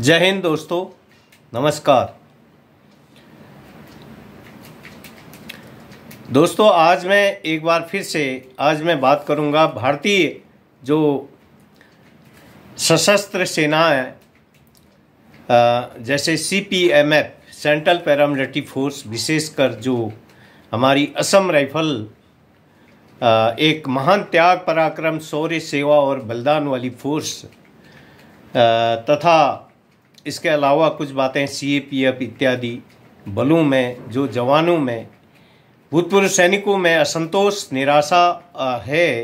जय हिंद दोस्तों नमस्कार दोस्तों आज मैं एक बार फिर से आज मैं बात करूंगा भारतीय जो सशस्त्र सेना है जैसे C P M F central paramilitary force विशेषकर जो हमारी असम राइफल एक महान त्याग पराक्रम शौर्य सेवा और बलिदान वाली फोर्स तथा इसके अलावा कुछ बातें सी ए पी एफ इत्यादि बलों में जो जवानों में भूतपूर्व सैनिकों में असंतोष निराशा है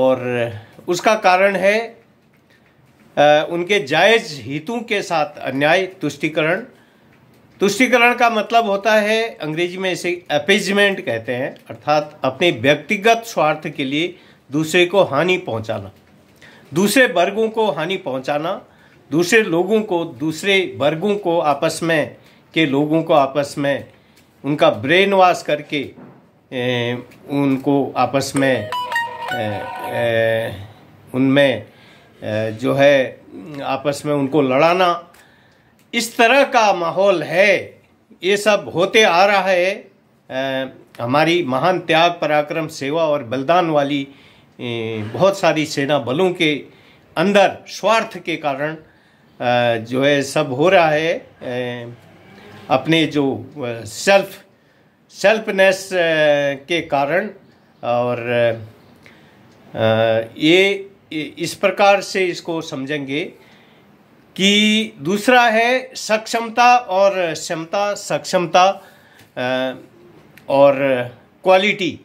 और उसका कारण है उनके जायज हितों के साथ अन्याय तुष्टिकरण तुष्टिकरण का मतलब होता है अंग्रेजी में इसे अपेजमेंट कहते हैं अर्थात अपने व्यक्तिगत स्वार्थ के लिए दूसरे को हानि पहुंचाना दूसरे वर्गों को हानि पहुंचाना दूसरे लोगों को दूसरे वर्गों को आपस में के लोगों को आपस में उनका ब्रेन वॉश करके ए, उनको आपस में उनमें जो है आपस में उनको लड़ाना इस तरह का माहौल है ये सब होते आ रहा है ए, हमारी महान त्याग पराक्रम सेवा और बलिदान वाली ए, बहुत सारी सेना बलों के अंदर स्वार्थ के कारण जो है सब हो रहा है अपने जो सेल्फ सेल्फनेस के कारण और ये इस प्रकार से इसको समझेंगे कि दूसरा है सक्षमता और क्षमता सक्षमता और क्वालिटी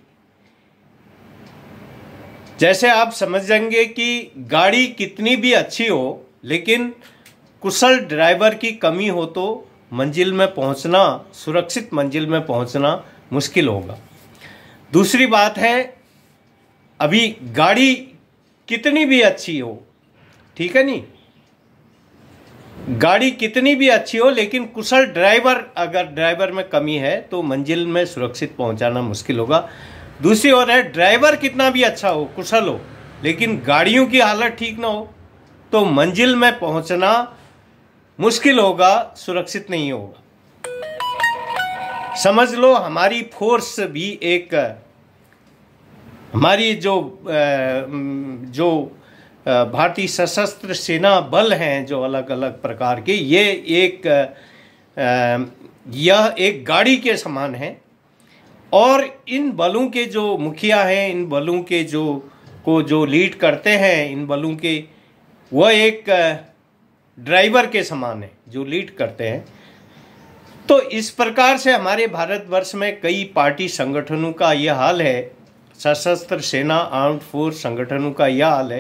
जैसे आप समझ जाएंगे कि गाड़ी कितनी भी अच्छी हो लेकिन कुशल ड्राइवर की कमी हो तो मंजिल में पहुंचना सुरक्षित मंजिल में पहुंचना मुश्किल होगा दूसरी बात है अभी गाड़ी कितनी भी अच्छी हो ठीक है नहीं गाड़ी कितनी भी अच्छी हो लेकिन कुशल ड्राइवर अगर ड्राइवर में कमी है तो मंजिल में सुरक्षित पहुंचाना मुश्किल होगा दूसरी ओर है ड्राइवर कितना भी अच्छा हो कुशल हो लेकिन गाड़ियों की हालत ठीक ना हो तो मंजिल में पहुंचना मुश्किल होगा सुरक्षित नहीं होगा समझ लो हमारी फोर्स भी एक हमारी जो जो भारतीय सशस्त्र सेना बल हैं जो अलग अलग प्रकार के ये एक यह एक गाड़ी के समान है और इन बलों के जो मुखिया हैं इन बलों के जो को जो लीड करते हैं इन बलों के वह एक ड्राइवर के समान है जो लीड करते हैं तो इस प्रकार से हमारे भारतवर्ष में कई पार्टी संगठनों का यह हाल है सशस्त्र सेना आर्म्ड फोर्स संगठनों का यह हाल है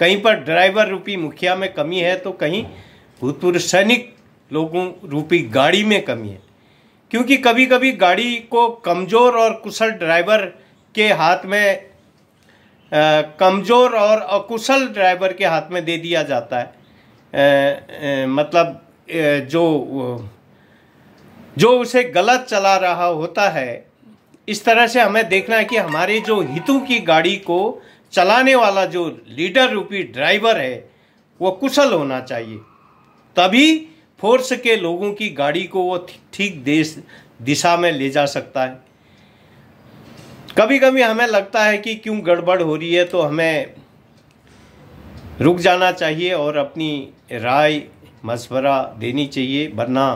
कहीं पर ड्राइवर रूपी मुखिया में कमी है तो कहीं भूतपूर्व सैनिक लोगों रूपी गाड़ी में कमी है क्योंकि कभी कभी गाड़ी को कमज़ोर और कुशल ड्राइवर के हाथ में कमज़ोर और अकुशल ड्राइवर के हाथ में दे दिया जाता है मतलब जो जो उसे गलत चला रहा होता है इस तरह से हमें देखना है कि हमारे जो हितों की गाड़ी को चलाने वाला जो लीडर रूपी ड्राइवर है वो कुशल होना चाहिए तभी फोर्स के लोगों की गाड़ी को वो ठीक देश दिशा में ले जा सकता है कभी कभी हमें लगता है कि क्यों गड़बड़ हो रही है तो हमें रुक जाना चाहिए और अपनी राय मशवरा देनी चाहिए वरना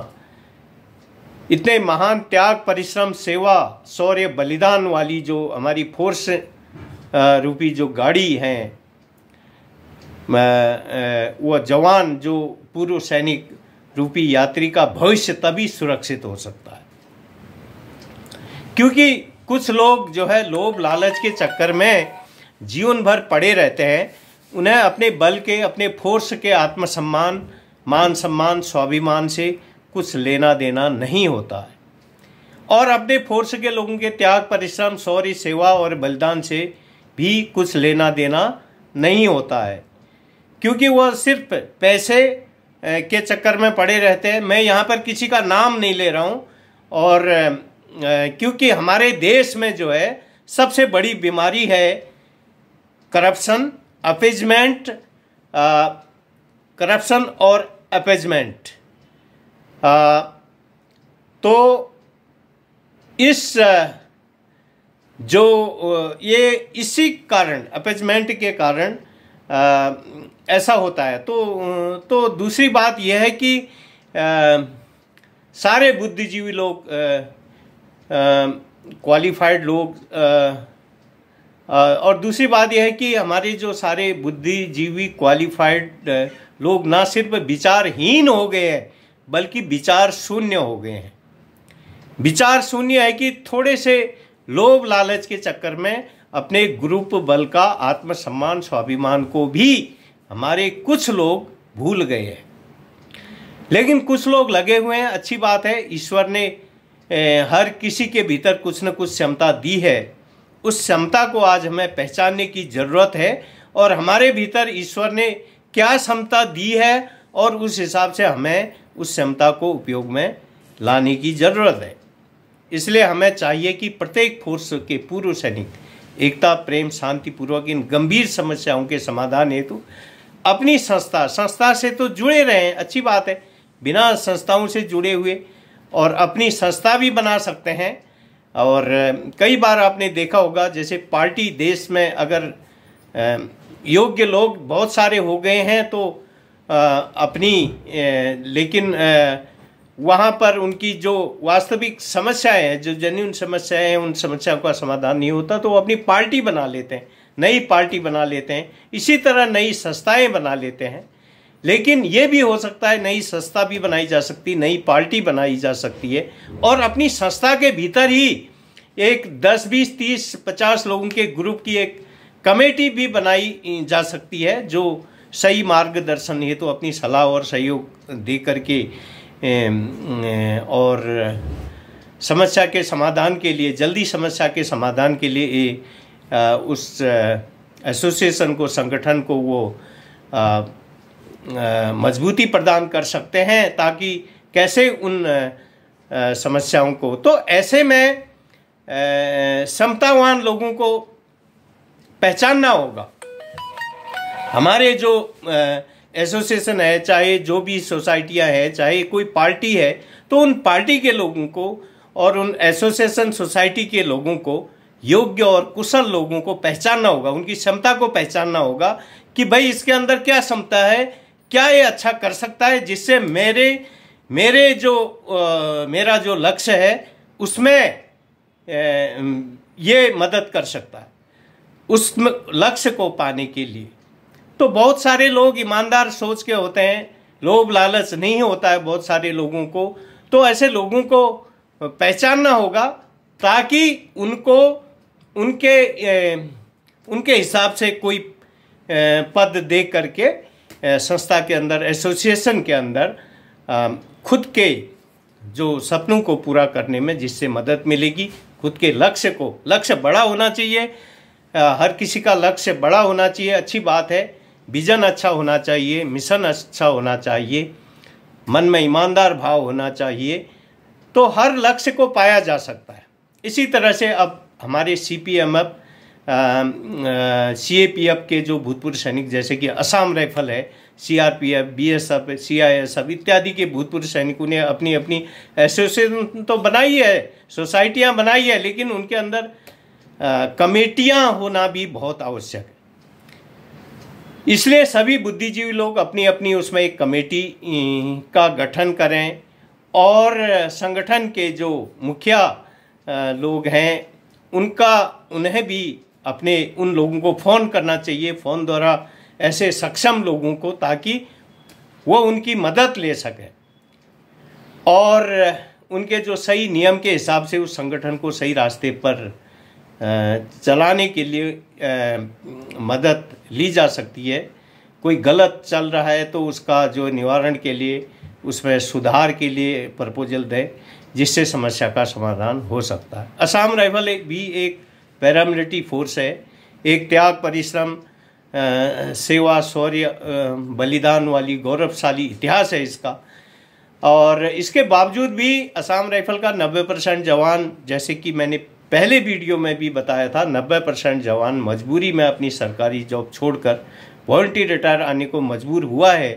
इतने महान त्याग परिश्रम सेवा शौर्य बलिदान वाली जो हमारी फोर्स रूपी जो गाड़ी हैं वह जवान जो पूर्व सैनिक रूपी यात्री का भविष्य तभी सुरक्षित हो सकता है क्योंकि कुछ लोग जो है लोभ लालच के चक्कर में जीवन भर पड़े रहते हैं उन्हें अपने बल के अपने फोर्स के आत्मसम्मान मान सम्मान स्वाभिमान से कुछ लेना देना नहीं होता है और अपने फोर्स के लोगों के त्याग परिश्रम सौर्य सेवा और बलिदान से भी कुछ लेना देना नहीं होता है क्योंकि वह सिर्फ पैसे के चक्कर में पड़े रहते हैं मैं यहाँ पर किसी का नाम नहीं ले रहा हूँ और क्योंकि हमारे देश में जो है सबसे बड़ी बीमारी है करप्शन अपेजमेंट करप्शन और अपेजमेंट तो इस जो ये इसी कारण अपेजमेंट के कारण ऐसा होता है तो तो दूसरी बात यह है कि आ, सारे बुद्धिजीवी लोग क्वालिफाइड लोग आ, और दूसरी बात यह है कि हमारे जो सारे बुद्धिजीवी क्वालिफाइड लोग ना सिर्फ विचारहीन हो गए हैं बल्कि विचार शून्य हो गए हैं विचार शून्य है कि थोड़े से लोभ लालच के चक्कर में अपने ग्रुप बल का आत्मसम्मान स्वाभिमान को भी हमारे कुछ लोग भूल गए हैं लेकिन कुछ लोग लगे हुए हैं अच्छी बात है ईश्वर ने हर किसी के भीतर कुछ न कुछ क्षमता दी है उस क्षमता को आज हमें पहचानने की ज़रूरत है और हमारे भीतर ईश्वर ने क्या क्षमता दी है और उस हिसाब से हमें उस क्षमता को उपयोग में लाने की ज़रूरत है इसलिए हमें चाहिए कि प्रत्येक फोर्स के पूर्व सैनिक एकता प्रेम शांतिपूर्वक इन गंभीर समस्याओं के समाधान हेतु अपनी संस्था संस्था से तो जुड़े रहें अच्छी बात है बिना संस्थाओं से जुड़े हुए और अपनी संस्था भी बना सकते हैं और कई बार आपने देखा होगा जैसे पार्टी देश में अगर योग्य लोग बहुत सारे हो गए हैं तो अपनी लेकिन वहाँ पर उनकी जो वास्तविक समस्याएं हैं जो जेन्यून समस्याएं हैं उन समस्याओं का समाधान नहीं होता तो वो अपनी पार्टी बना लेते हैं नई पार्टी बना लेते हैं इसी तरह नई संस्थाएं बना लेते हैं लेकिन ये भी हो सकता है नई संस्था भी बनाई जा सकती नई पार्टी बनाई जा सकती है और अपनी संस्था के भीतर ही एक दस बीस तीस पचास लोगों के ग्रुप की एक कमेटी भी बनाई जा सकती है जो सही मार्गदर्शन हेतु तो अपनी सलाह और सहयोग दे करके और समस्या के समाधान के लिए जल्दी समस्या के समाधान के लिए उस एसोसिएशन को संगठन को वो मजबूती प्रदान कर सकते हैं ताकि कैसे उन समस्याओं को तो ऐसे में समतावान लोगों को पहचानना होगा हमारे जो एसोसिएशन है चाहे जो भी सोसाइटियां हैं चाहे कोई पार्टी है तो उन पार्टी के लोगों को और उन एसोसिएशन सोसाइटी के लोगों को योग्य और कुशल लोगों को पहचानना होगा उनकी क्षमता को पहचानना होगा कि भाई इसके अंदर क्या क्षमता है क्या ये अच्छा कर सकता है जिससे मेरे मेरे जो आ, मेरा जो लक्ष्य है उसमें ये मदद कर सकता है उस लक्ष्य को पाने के लिए तो बहुत सारे लोग ईमानदार सोच के होते हैं लोभ लालच नहीं होता है बहुत सारे लोगों को तो ऐसे लोगों को पहचानना होगा ताकि उनको उनके ए, उनके हिसाब से कोई पद दे करके संस्था के अंदर एसोसिएशन के अंदर खुद के जो सपनों को पूरा करने में जिससे मदद मिलेगी खुद के लक्ष्य को लक्ष्य बड़ा होना चाहिए हर किसी का लक्ष्य बड़ा होना चाहिए अच्छी बात है विजन अच्छा होना चाहिए मिशन अच्छा होना चाहिए मन में ईमानदार भाव होना चाहिए तो हर लक्ष्य को पाया जा सकता है इसी तरह से अब हमारे C P M F C A P F के जो भूतपूर्व सैनिक जैसे कि असम राइफल है C R P F B S F C I S F इत्यादि के भूतपूर्व सैनिकों ने अपनी अपनी एसोसिएशन तो बनाई है सोसाइटियाँ बनाई है लेकिन उनके अंदर कमेटियाँ होना भी बहुत आवश्यक है इसलिए सभी बुद्धिजीवी लोग अपनी अपनी उसमें एक कमेटी का गठन करें और संगठन के जो मुखिया लोग हैं उनका उन्हें भी अपने उन लोगों को फ़ोन करना चाहिए फ़ोन द्वारा ऐसे सक्षम लोगों को ताकि वो उनकी मदद ले सकें और उनके जो सही नियम के हिसाब से उस संगठन को सही रास्ते पर चलाने के लिए मदद ली जा सकती है कोई गलत चल रहा है तो उसका जो निवारण के लिए उसमें सुधार के लिए प्रपोजल दें जिससे समस्या का समाधान हो सकता है असम राइफल भी एक पैरामिलिट्री फोर्स है एक त्याग परिश्रम सेवा शौर्य बलिदान वाली गौरवशाली इतिहास है इसका और इसके बावजूद भी असम राइफल का 90 परसेंट जवान जैसे कि मैंने पहले वीडियो में भी बताया था 90 परसेंट जवान मजबूरी में अपनी सरकारी जॉब छोड़कर वॉल्टी रिटायर आने को मजबूर हुआ है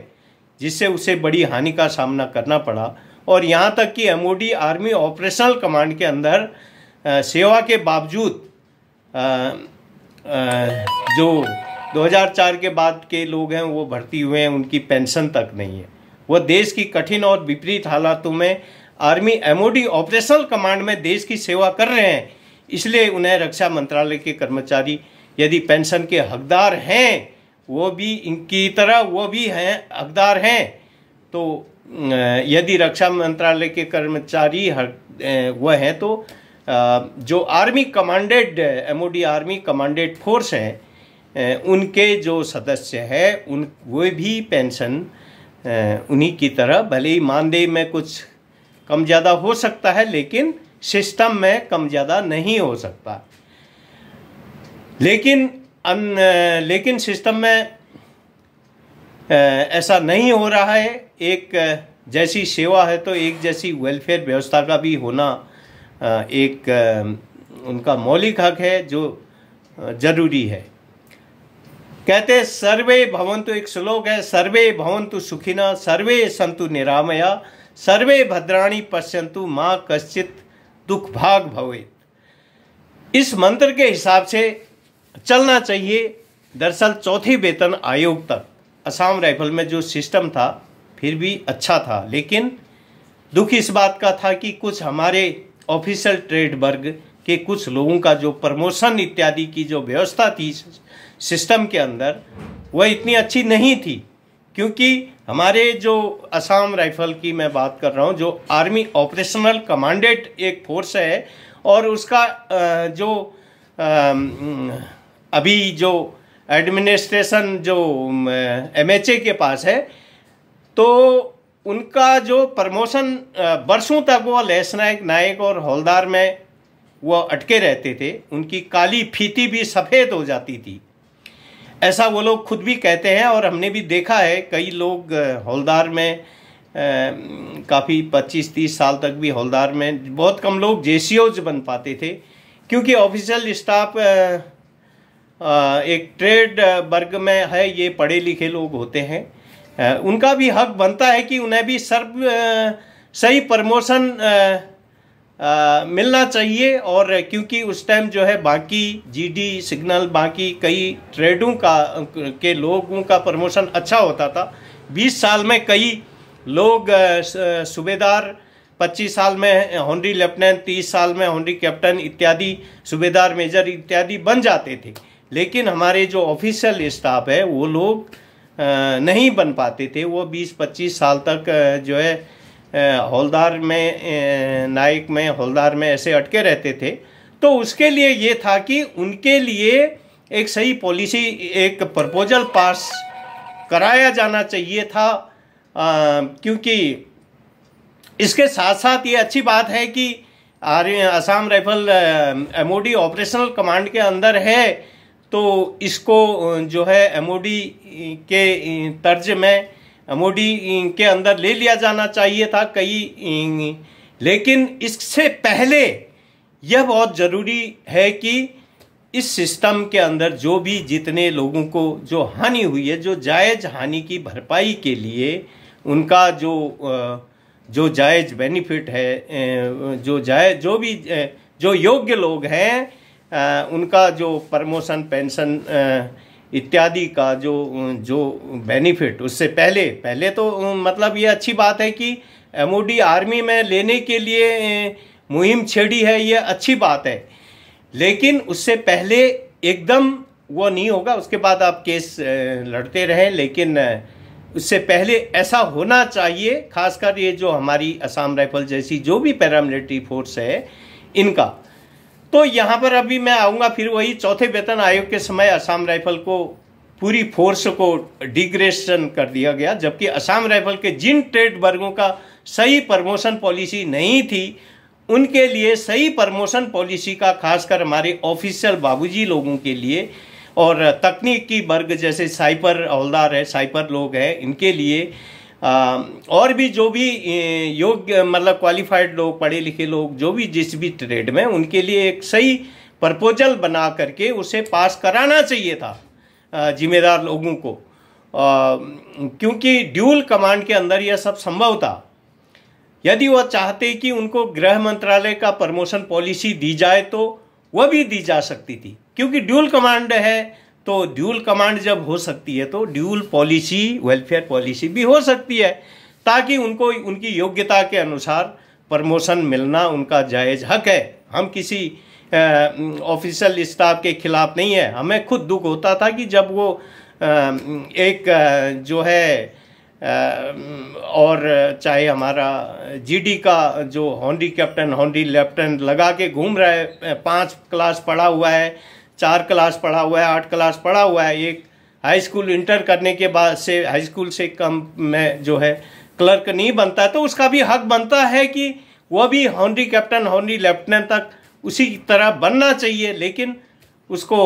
जिससे उसे बड़ी हानि का सामना करना पड़ा और यहाँ तक कि एमओडी आर्मी ऑपरेशनल कमांड के अंदर सेवा के बावजूद जो 2004 के बाद के लोग हैं वो भर्ती हुए हैं उनकी पेंशन तक नहीं है वह देश की कठिन और विपरीत हालातों में आर्मी एमओडी ऑपरेशनल कमांड में देश की सेवा कर रहे हैं इसलिए उन्हें रक्षा मंत्रालय के कर्मचारी यदि पेंशन के हकदार हैं वो भी इनकी तरह वो भी हैं हकदार हैं तो यदि रक्षा मंत्रालय के कर्मचारी वह हैं तो जो army commanded MOD army commanded force हैं उनके जो सदस्य हैं उन वो भी पेंशन उन्हीं की तरह भले ही मानदेय में कुछ कम ज़्यादा हो सकता है लेकिन सिस्टम में कम ज़्यादा नहीं हो सकता लेकिन अन लेकिन सिस्टम में ऐसा नहीं हो रहा है एक जैसी सेवा है तो एक जैसी वेलफेयर व्यवस्था का भी होना एक उनका मौलिक हक है जो जरूरी है कहते सर्वे भवंतु एक श्लोक है सर्वे भवंतु सुखिना सर्वे संतु निरामया सर्वे भद्राणी पश्यंतु माँ कश्चित दुख भाग भवेत इस मंत्र के हिसाब से चलना चाहिए दरअसल चौथे वेतन आयोग तक असम राइफल में जो सिस्टम था फिर भी अच्छा था लेकिन दुख इस बात का था कि कुछ हमारे ऑफिशियल ट्रेड वर्ग के कुछ लोगों का जो प्रमोशन इत्यादि की जो व्यवस्था थी सिस्टम के अंदर वह इतनी अच्छी नहीं थी क्योंकि हमारे जो असम राइफल की मैं बात कर रहा हूँ जो आर्मी ऑपरेशनल कमांडेड एक फोर्स है और उसका जो अभी जो एडमिनिस्ट्रेशन जो एमएचए के पास है तो उनका जो प्रमोशन बरसों तक वो लेस नायक नायक और हौलदार में वो अटके रहते थे उनकी काली फीती भी सफ़ेद हो जाती थी ऐसा वो लोग खुद भी कहते हैं और हमने भी देखा है कई लोग हौलदार में काफी पच्चीस तीस साल तक भी हौलदार में बहुत कम लोग जे बन पाते थे क्योंकि ऑफिशियल स्टाफ एक ट्रेड वर्ग में है ये पढ़े लिखे लोग होते हैं उनका भी हक बनता है कि उन्हें भी सर्व सही प्रमोशन मिलना चाहिए और क्योंकि उस टाइम जो है बाकी जीडी सिग्नल बाकी कई ट्रेडों का के लोगों का प्रमोशन अच्छा होता था 20 साल में कई लोग सूबेदार 25 साल में हॉन्ड्री लेफ्टिनेंट 30 साल में हॉन्ड्री कैप्टन इत्यादि सूबेदार मेजर इत्यादि बन जाते थे लेकिन हमारे जो ऑफिशियल स्टाफ है वो लोग नहीं बन पाते थे वो 20-25 साल तक जो है हौलदार में नायक में हौलदार में ऐसे अटके रहते थे तो उसके लिए ये था कि उनके लिए एक सही पॉलिसी एक प्रपोजल पास कराया जाना चाहिए था आ, क्योंकि इसके साथ साथ ये अच्छी बात है कि आर्य Assam rifle MOD operational command के अंदर है तो इसको जो है एमओडी के तर्ज में एमओडी के अंदर ले लिया जाना चाहिए था कई लेकिन इससे पहले यह बहुत ज़रूरी है कि इस सिस्टम के अंदर जो भी जितने लोगों को जो हानि हुई है जो जायज़ हानि की भरपाई के लिए उनका जो जो जायज़ बेनिफिट है जो जायज जो भी जो योग्य लोग हैं उनका जो प्रमोशन पेंशन इत्यादि का जो जो बेनिफिट उससे पहले पहले तो मतलब ये अच्छी बात है कि एम आर्मी में लेने के लिए मुहिम छेड़ी है ये अच्छी बात है लेकिन उससे पहले एकदम वो नहीं होगा उसके बाद आप केस लड़ते रहें लेकिन उससे पहले ऐसा होना चाहिए खासकर ये जो हमारी असम राइफल जैसी जो भी पैरामिलिट्री फोर्स है इनका तो यहाँ पर अभी मैं आऊँगा फिर वही चौथे वेतन आयोग के समय असम राइफल को पूरी फोर्स को डिग्रेशन कर दिया गया जबकि असम राइफल के जिन ट्रेड वर्गों का सही प्रमोशन पॉलिसी नहीं थी उनके लिए सही प्रमोशन पॉलिसी का खासकर हमारे ऑफिशियल बाबूजी लोगों के लिए और तकनीकी वर्ग जैसे साइपर हौलदार है साइपर लोग हैं इनके लिए और भी जो भी योग्य मतलब क्वालिफाइड लोग पढ़े लिखे लोग जो भी जिस भी ट्रेड में उनके लिए एक सही प्रपोजल बना करके उसे पास कराना चाहिए था जिम्मेदार लोगों को क्योंकि ड्यूल कमांड के अंदर यह सब संभव था यदि वह चाहते कि उनको गृह मंत्रालय का प्रमोशन पॉलिसी दी जाए तो वह भी दी जा सकती थी क्योंकि ड्यूल कमांड है तो ड्यूल कमांड जब हो सकती है तो ड्यूल पॉलिसी वेलफेयर पॉलिसी भी हो सकती है ताकि उनको उनकी योग्यता के अनुसार प्रमोशन मिलना उनका जायज़ हक है हम किसी ऑफिशियल स्टाफ के खिलाफ नहीं है हमें खुद दुख होता था कि जब वो आ, एक जो है आ, और चाहे हमारा जीडी का जो हॉन्डी कैप्टन हॉन्डी लेफ्टन लगा के घूम रहा है पाँच क्लास पढ़ा हुआ है चार क्लास पढ़ा हुआ है आठ क्लास पढ़ा हुआ है एक हाई स्कूल इंटर करने के बाद से हाई स्कूल से कम में जो है क्लर्क नहीं बनता है तो उसका भी हक बनता है कि वह भी हॉन्ड्री कैप्टन हॉन्ड्री लेफ्टिनेंट तक उसी तरह बनना चाहिए लेकिन उसको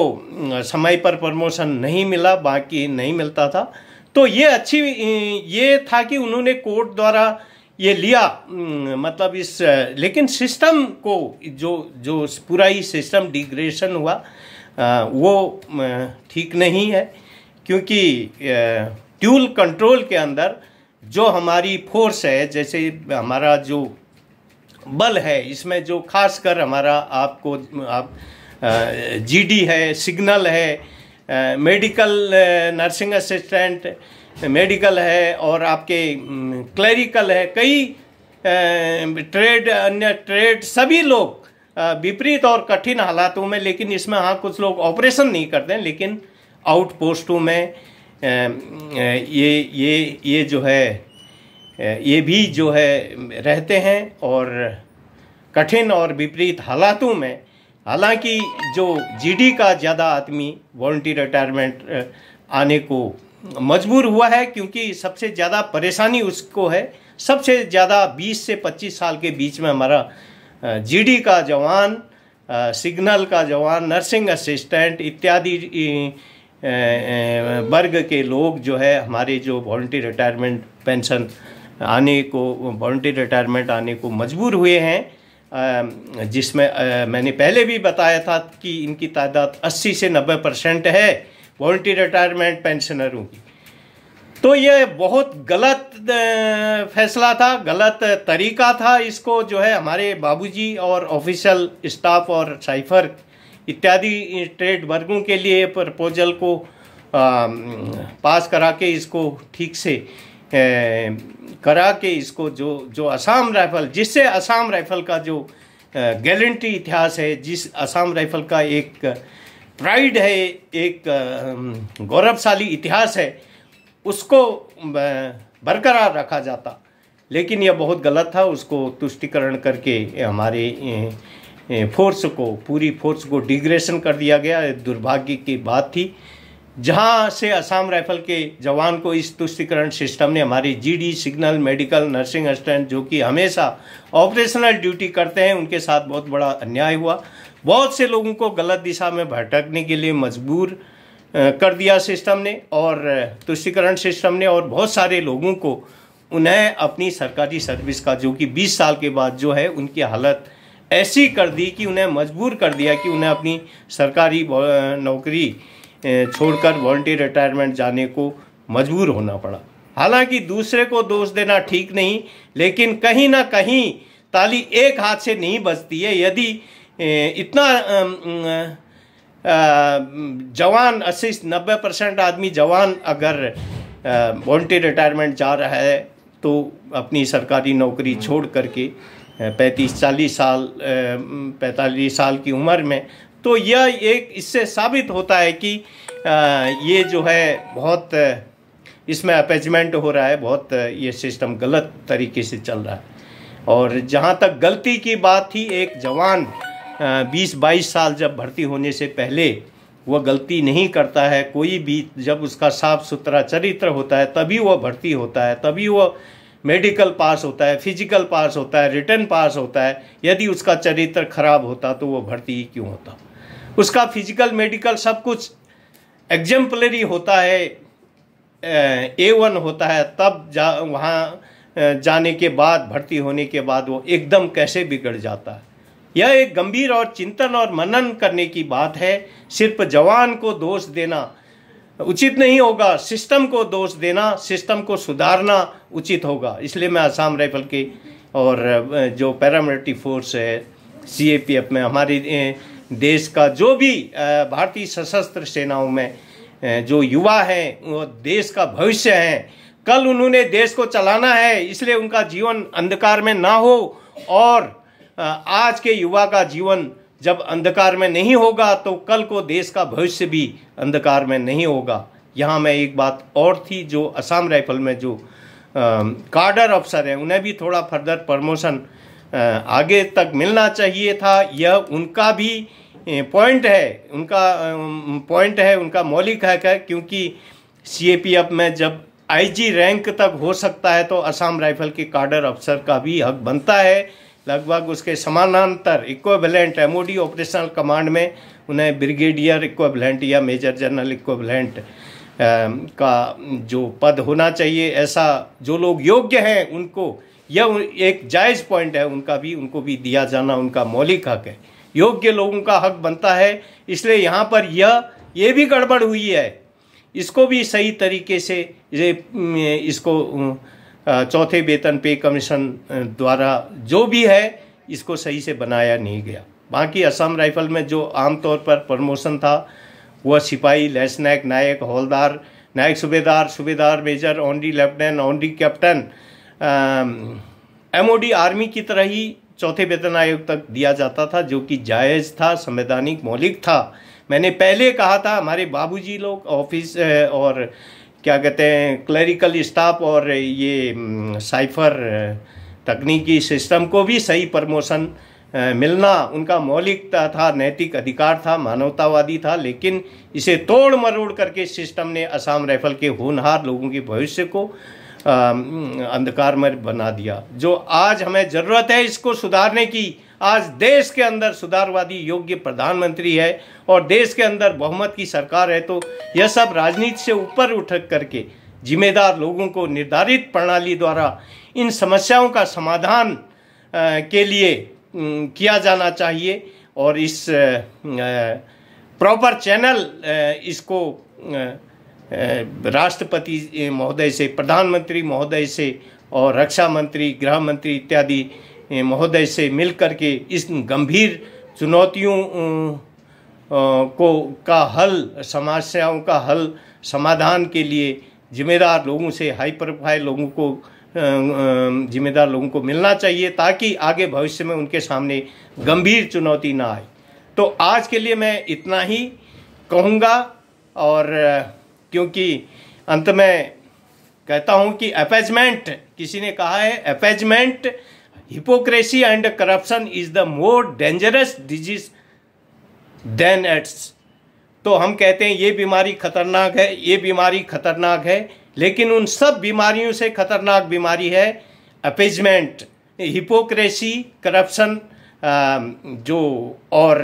समय पर प्रमोशन नहीं मिला बाकी नहीं मिलता था तो ये अच्छी ये था कि उन्होंने कोर्ट द्वारा ये लिया मतलब इस लेकिन सिस्टम को जो जो पूरा ही सिस्टम डिग्रेशन हुआ वो ठीक नहीं है क्योंकि ट्यूल कंट्रोल के अंदर जो हमारी फोर्स है जैसे हमारा जो बल है इसमें जो खासकर हमारा आपको आप जीडी है सिग्नल है मेडिकल नर्सिंग असिस्टेंट मेडिकल है और आपके क्लरिकल है कई ट्रेड अन्य ट्रेड सभी लोग विपरीत और कठिन हालातों में लेकिन इसमें हाँ कुछ लोग ऑपरेशन नहीं करते हैं लेकिन आउटपोस्टों में ये ये ये जो है ये भी जो है रहते हैं और कठिन और विपरीत हालातों में हालांकि जो जीडी का ज़्यादा आदमी वॉल्टी रिटायरमेंट आने को मजबूर हुआ है क्योंकि सबसे ज़्यादा परेशानी उसको है सबसे ज़्यादा 20 से 25 साल के बीच में हमारा जीडी का जवान सिग्नल का जवान नर्सिंग असिस्टेंट इत्यादि वर्ग के लोग जो है हमारे जो वॉल्ट्री रिटायरमेंट पेंशन आने को वॉल्ट्री रिटायरमेंट आने को मजबूर हुए हैं जिसमें मैंने पहले भी बताया था कि इनकी तादाद 80 से 90 परसेंट है वॉल्ट्री रिटायरमेंट पेंशनरों की तो ये बहुत गलत फैसला था गलत तरीका था इसको जो है हमारे बाबूजी और ऑफिशियल स्टाफ और साइफर इत्यादि ट्रेड वर्गों के लिए प्रपोजल को पास करा के इसको ठीक से करा के इसको जो जो असम राइफल जिससे असम राइफल का जो गैलेंटी इतिहास है जिस असम राइफल का एक प्राइड है एक गौरवशाली इतिहास है उसको बरकरार रखा जाता लेकिन यह बहुत गलत था उसको तुष्टिकरण करके हमारे फोर्स को पूरी फोर्स को डिग्रेशन कर दिया गया दुर्भाग्य की बात थी जहां से असम राइफल के जवान को इस तुष्टिकरण सिस्टम ने हमारी GD signal medical nursing assistant जो कि हमेशा ऑपरेशनल ड्यूटी करते हैं उनके साथ बहुत बड़ा अन्याय हुआ बहुत से लोगों को गलत दिशा में भटकने के लिए मजबूर कर दिया सिस्टम ने और तुष्टिकरण सिस्टम ने और बहुत सारे लोगों को उन्हें अपनी सरकारी सर्विस का जो कि 20 साल के बाद जो है उनकी हालत ऐसी कर दी कि उन्हें मजबूर कर दिया कि उन्हें अपनी सरकारी नौकरी छोड़कर वॉल्टी रिटायरमेंट जाने को मजबूर होना पड़ा हालांकि दूसरे को दोष देना ठीक नहीं लेकिन कहीं ना कहीं ताली एक हाथ से नहीं बजती है यदि इतना जवान अस्सी नब्बे परसेंट आदमी जवान अगर वॉन्टेड रिटायरमेंट जा रहा है तो अपनी सरकारी नौकरी छोड़ करके पैंतीस चालीस साल पैंतालीस साल की उम्र में तो यह एक इससे साबित होता है कि ये जो है बहुत इसमें अपेजमेंट हो रहा है बहुत ये सिस्टम गलत तरीके से चल रहा है और जहाँ तक गलती की बात थी एक जवान बीस बाईस साल जब भर्ती होने से पहले वह गलती नहीं करता है कोई भी जब उसका साफ सुथरा चरित्र होता है तभी वह भर्ती होता है तभी वह मेडिकल पास होता है फिजिकल पास होता है रिटर्न पास होता है यदि उसका चरित्र खराब होता तो वह भर्ती ही क्यों होता उसका फिजिकल मेडिकल सब कुछ एग्जाम्पलरी होता है ए वन होता है तब जा वहाँ जाने के बाद भर्ती होने के बाद वो एकदम कैसे बिगड़ जाता है यह एक गंभीर और चिंतन और मनन करने की बात है सिर्फ जवान को दोष देना उचित नहीं होगा सिस्टम को दोष देना सिस्टम को सुधारना उचित होगा इसलिए मैं आसाम राइफल के और जो पैरामिलिट्री फोर्स है सीएपीएफ में हमारे देश का जो भी भारतीय सशस्त्र सेनाओं में जो युवा हैं वो देश का भविष्य हैं कल उन्होंने देश को चलाना है इसलिए उनका जीवन अंधकार में ना हो और आज के युवा का जीवन जब अंधकार में नहीं होगा तो कल को देश का भविष्य भी अंधकार में नहीं होगा यहाँ मैं एक बात और थी जो असम राइफल में जो कार्डर अफसर हैं उन्हें भी थोड़ा फर्दर प्रमोशन आगे तक मिलना चाहिए था यह उनका भी पॉइंट है उनका पॉइंट है उनका मौलिक हक है क्योंकि सी ए पी एफ में जब आईजी रैंक तक हो सकता है तो असम राइफल के कार्डर अफसर का भी हक बनता है लगभग उसके समानांतर इक्वेबलेंट एम ऑपरेशनल कमांड में उन्हें ब्रिगेडियर इक्वेबलेंट या मेजर जनरल इक्वेबलेंट का जो पद होना चाहिए ऐसा जो लोग योग्य हैं उनको यह एक जायज़ पॉइंट है उनका भी उनको भी दिया जाना उनका मौलिक हक है योग्य लोगों का हक बनता है इसलिए यहाँ पर यह ये भी गड़बड़ हुई है इसको भी सही तरीके से ये इसको चौथे वेतन पे कमीशन द्वारा जो भी है इसको सही से बनाया नहीं गया बाकी असम राइफल में जो आमतौर पर प्रमोशन था वह सिपाही लेसनैक नायक हौलदार नायक सूबेदार सूबेदार मेजर ओनडी लेफ्टिनेंट ऑनडी कैप्टन एमओडी आर्मी की तरह ही चौथे वेतन आयोग तक दिया जाता था जो कि जायज़ था संवैधानिक मौलिक था मैंने पहले कहा था हमारे बाबूजी लोग ऑफिस और क्या कहते हैं क्लरिकल स्टाफ और ये साइफर mm, तकनीकी सिस्टम को भी सही प्रमोशन मिलना उनका मौलिकता था नैतिक अधिकार था मानवतावादी था लेकिन इसे तोड़ मरोड़ करके सिस्टम ने असम राइफल के होनहार लोगों के भविष्य को mm, अंधकारमय बना दिया जो आज हमें ज़रूरत है इसको सुधारने की आज देश के अंदर सुधारवादी योग्य प्रधानमंत्री है और देश के अंदर बहुमत की सरकार है तो यह सब राजनीति से ऊपर उठ करके जिम्मेदार लोगों को निर्धारित प्रणाली द्वारा इन समस्याओं का समाधान के लिए किया जाना चाहिए और इस प्रॉपर चैनल इसको राष्ट्रपति महोदय से प्रधानमंत्री महोदय से और रक्षा मंत्री गृह मंत्री इत्यादि महोदय से मिल के इस गंभीर चुनौतियों को का हल समस्याओं का हल समाधान के लिए जिम्मेदार लोगों से हाई प्रोफाइल लोगों को जिम्मेदार लोगों को मिलना चाहिए ताकि आगे भविष्य में उनके सामने गंभीर चुनौती ना आए तो आज के लिए मैं इतना ही कहूँगा और क्योंकि अंत में कहता हूँ कि अपैचमेंट किसी ने कहा है appeasement hypocrisy and corruption is the more dangerous disease than AIDS तो हम कहते हैं ये बीमारी खतरनाक है ये बीमारी खतरनाक है लेकिन उन सब बीमारियों से खतरनाक बीमारी है अपेजमेंट हिपोक्रेसी करप्शन जो और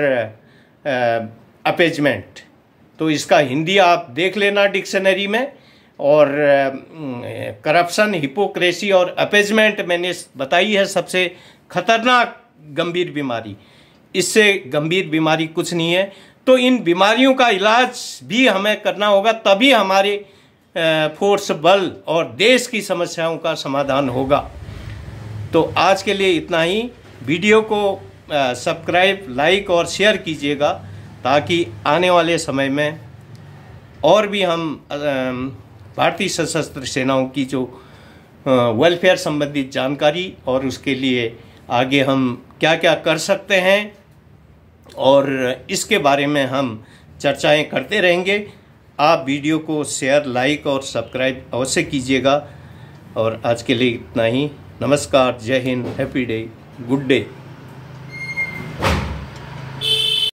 अपेजमेंट तो इसका हिंदी आप देख लेना डिक्शनरी में और करप्शन हिपोक्रेसी और अपेजमेंट मैंने बताई है सबसे खतरनाक गंभीर बीमारी इससे गंभीर बीमारी कुछ नहीं है तो इन बीमारियों का इलाज भी हमें करना होगा तभी हमारे फोर्स बल और देश की समस्याओं का समाधान होगा तो आज के लिए इतना ही वीडियो को सब्सक्राइब लाइक और शेयर कीजिएगा ताकि आने वाले समय में और भी हम भारतीय सशस्त्र सेनाओं की जो वेलफेयर संबंधित जानकारी और उसके लिए आगे हम क्या क्या कर सकते हैं और इसके बारे में हम चर्चाएं करते रहेंगे आप वीडियो को शेयर लाइक और सब्सक्राइब अवश्य कीजिएगा और आज के लिए इतना ही नमस्कार जय हिंद हैप्पी डे गुड डे